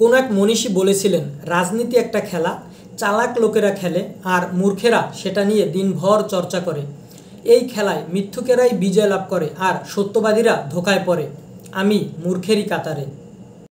কোন এক মনীষী বলেছিলেন রাজনীতি একটা খেলা চালাক লোকেরা খেলে আর মূর্খেরা সেটা নিয়ে দিনভর চর্চা করে এই খেলায় মিথ্যুকেরাই বিজয় লাভ করে আর সত্যবাদীরা ধোকায় পড়ে আমি মূর্খেরই কাতারে